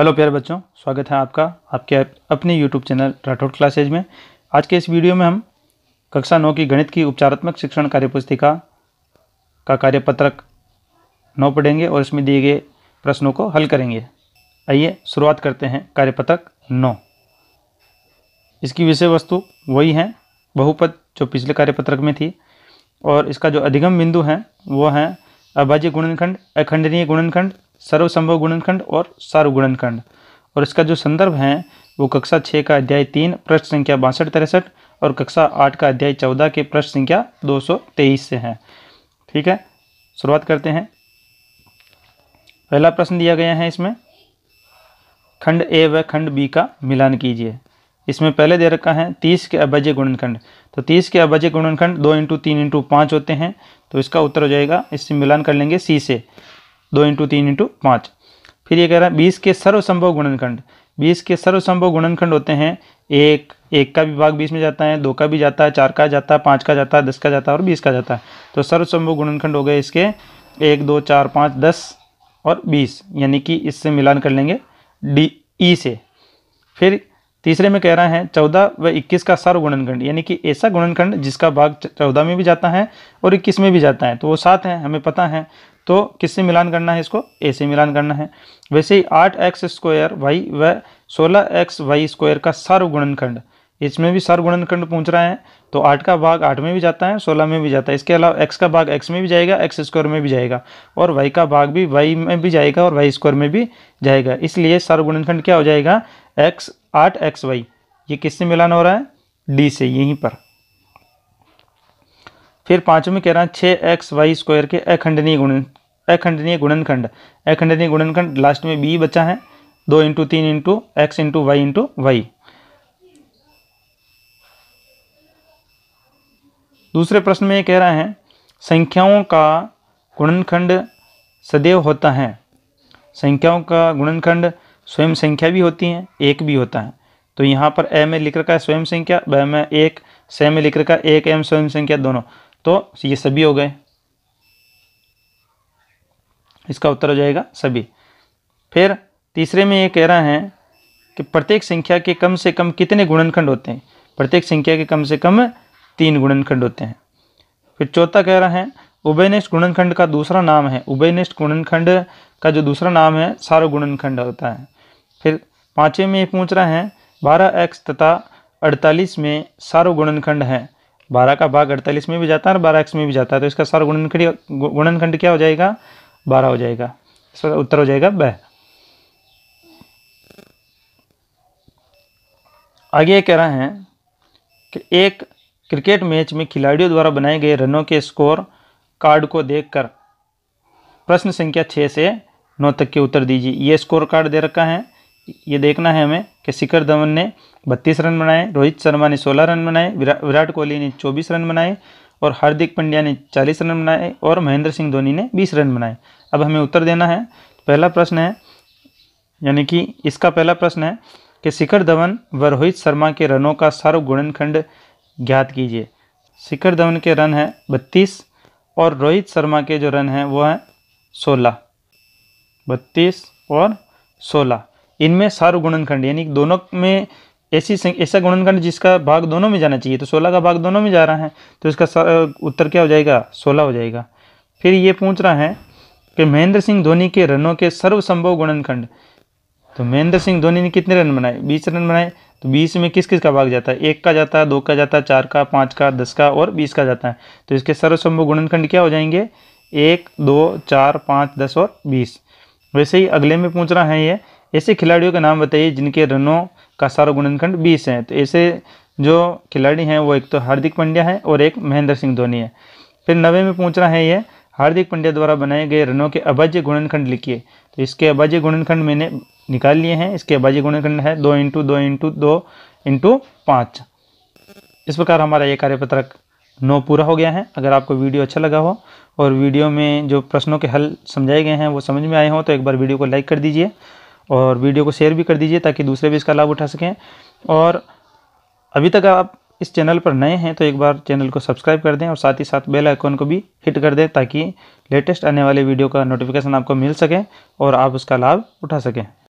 hello प्यारे बच्चों स्वागत है आपका आपके अपने यूट्यूब चैनल राठौर क्लासेज में आज के इस वीडियो में हम कक्षा नौ की गणित की उपचारात्मक शिक्षण कार्यपुस्तिका का कार्यपत्रक नौ पढ़ेंगे और इसमें दिए गए प्रश्नों को हल करेंगे आइए शुरुआत करते हैं कार्यपत्रक नौ इसकी विषय वस्तु वही है बहुपद जो पिछले कार्यपत्रक में थी और इसका जो अधिगम बिंदु है वह हैं अभाज्य गुणनखंड अखंडनीय गुणनखंड सर्वसंभव गुणनखंड और सार्वगुणनखंड और इसका जो संदर्भ है वो कक्षा छः का अध्याय तीन प्रश्न संख्या बासठ तिरसठ और कक्षा आठ का अध्याय चौदह के प्रश्न संख्या तेईस से है ठीक है शुरुआत करते हैं पहला प्रश्न दिया गया है इसमें खंड ए व खंड बी का मिलान कीजिए इसमें पहले दे रखा है तीस के अभाज्य गुणनखंड तो तीस के अभाज्य गुणनखंड दो इंटू तीन इंटू पाँच होते हैं तो इसका उत्तर हो जाएगा इससे मिलान कर लेंगे सी से दो इंटू तीन इंटू पाँच फिर ये कह रहा है बीस के सर्वसंभव गुणनखंड बीस के सर्वसंभव गुणनखंड होते हैं एक एक का भी भाग बीस में जाता है दो का भी जाता है चार का जाता है पाँच का जाता है दस का जाता है और बीस का जाता है तो सर्वसंभव गुणनखंड हो गए इसके एक दो चार पाँच दस और बीस यानी कि इससे मिलान कर लेंगे डी ई से फिर तीसरे में कह रहा है चौदह व इक्कीस का सर्व गुणनखंड यानी कि ऐसा गुणनखंड जिसका भाग चौदह में भी जाता है और इक्कीस में भी जाता है तो वो सात हैं हमें पता है तो किससे मिलान करना है इसको ए से मिलान करना है वैसे ही आठ एक्स स्क्वायर वाई व सोलह एक्स वाई स्क्वायर का सर्वगुणनखंड इसमें भी सर्वगुणनखंड पूछ रहा है तो आठ का भाग आठ में भी जाता है सोलह में भी जाता है इसके अलावा एक्स का भाग एक्स में भी जाएगा एक्स स्क्वायर में भी जाएगा और वाई का भाग भी वाई में भी जाएगा और वाई स्क्वायर में भी जाएगा इसलिए सर्वगुणनखंड क्या हो जाएगा एक्स आठ एक्स वाई ये किससे मिलान हो रहा है डी से यहीं पर फिर पाँचों में कह रहा है छः एक्स वाई स्क्वायर के अखंडनीय गुण अखंडनीय गुणनखंड अखंडनीय गुणनखंड लास्ट में बी बचा है दो इंटू तीन into X into Y into Y दूसरे प्रश्न में ये कह रहा है संख्याओं का गुणनखंड सदैव होता है संख्याओं का गुणनखंड स्वयं संख्या भी होती है एक भी होता है तो यहाँ पर ए में लिख रखा है स्वयं संख्या ब में एक स में लिख रखा है एक एम स्वयं संख्या दोनों तो ये सभी हो गए इसका उत्तर हो जाएगा सभी फिर तीसरे में ये कह रहा है कि प्रत्येक संख्या के कम से कम कितने गुणनखंड होते हैं प्रत्येक संख्या के कम से कम तीन गुणनखंड होते हैं फिर चौथा कह रहा है उभयनिष्ठ गुणनखंड का दूसरा नाम है उभयनिष्ठ गुणनखंड का जो दूसरा नाम है सारो गुणनखंड होता है फिर पाँचवें में ये पूछ रहा है बारह एक्स तथा अड़तालीस में सार्व गुणनखंड है बारह का भाग अड़तालीस में भी जाता है और बारह एक्स में भी जाता है तो इसका सारो गुणनखंड गुणनखंड क्या हो जाएगा बारह हो जाएगा इसका उत्तर हो जाएगा बह आगे कह रहे हैं कि एक क्रिकेट मैच में खिलाड़ियों द्वारा बनाए गए रनों के स्कोर कार्ड को देखकर प्रश्न संख्या छः से नौ तक के उत्तर दीजिए ये स्कोर कार्ड दे रखा है ये देखना है हमें कि शिखर धवन ने बत्तीस रन बनाए रोहित शर्मा ने सोलह रन बनाए विरा, विराट कोहली ने चौबीस रन बनाए और हार्दिक पंड्या ने चालीस रन बनाए और महेंद्र सिंह धोनी ने बीस रन बनाए अब हमें उत्तर देना है पहला प्रश्न है यानी कि इसका पहला प्रश्न है कि शिखर धवन व रोहित शर्मा के रनों का सार्व गुणनखंड ज्ञात कीजिए शिखर धवन के रन हैं बत्तीस और रोहित शर्मा के जो रन हैं वो हैं सोलह बत्तीस और सोलह इनमें सार्व गुणनखंड यानी दोनों में ऐसी ऐसा गुणनखंड जिसका भाग दोनों में जाना चाहिए तो सोलह का भाग दोनों में जा रहा है तो इसका उत्तर क्या हो जाएगा सोलह हो जाएगा फिर ये पूछ रहा है कि महेंद्र सिंह धोनी के रनों के सर्वसंभव गुणनखंड तो महेंद्र सिंह धोनी ने कितने रन बनाए बीस रन बनाए तो बीस में किस किस का भाग जाता है एक का जाता है दो का जाता है चार का पाँच का दस का और बीस का जाता है तो इसके सर्वसंभव गुणनखंड क्या हो जाएंगे एक दो चार पाँच दस और बीस वैसे ही अगले में पूछ रहा है ये ऐसे खिलाड़ियों के नाम बताइए जिनके रनों का गुणनखंड बीस है तो ऐसे जो खिलाड़ी हैं वो एक तो हार्दिक पंड्या है और एक महेंद्र सिंह धोनी है फिर नवे में पूछ रहा है ये हार्दिक पंड्या द्वारा बनाए गए रनों के अभाज्य गुणनखंड लिखिए तो इसके अभाज्य गुणनखंड मैंने निकाल लिए हैं इसके अभाज्य गुणनखंड है दो इंटू दो इंटू दो इंटू पाँच इस प्रकार हमारा ये कार्यपत्रक नौ पूरा हो गया है अगर आपको वीडियो अच्छा लगा हो और वीडियो में जो प्रश्नों के हल समझाए गए हैं वो समझ में आए हों तो एक बार वीडियो को लाइक कर दीजिए और वीडियो को शेयर भी कर दीजिए ताकि दूसरे भी इसका लाभ उठा सकें और अभी तक आप इस चैनल पर नए हैं तो एक बार चैनल को सब्सक्राइब कर दें और साथ ही साथ बेल आइकॉन को भी हिट कर दें ताकि लेटेस्ट आने वाले वीडियो का नोटिफिकेशन आपको मिल सके और आप उसका लाभ उठा सकें